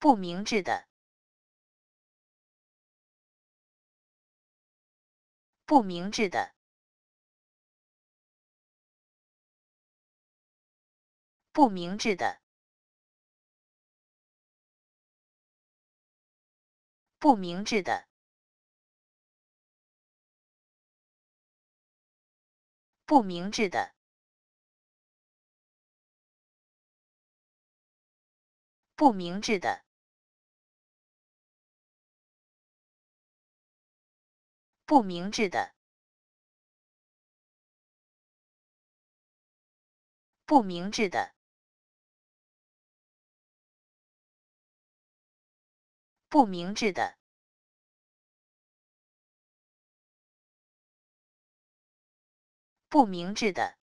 不明智的，不明智的，不明智的，不明智的，不明智的，不明智的。不明智的，不明智的，不明智的，不明智的。